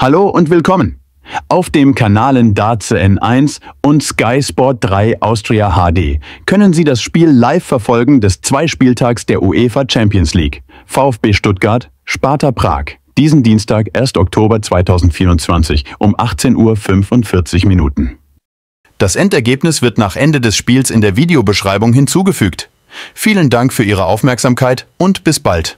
Hallo und willkommen auf dem Kanalen Daze N1 und Sky Sport 3 Austria HD können Sie das Spiel live verfolgen des Zweispieltags der UEFA Champions League. VfB Stuttgart, Sparta Prag. Diesen Dienstag, 1. Oktober 2024 um 18.45 Uhr Das Endergebnis wird nach Ende des Spiels in der Videobeschreibung hinzugefügt. Vielen Dank für Ihre Aufmerksamkeit und bis bald.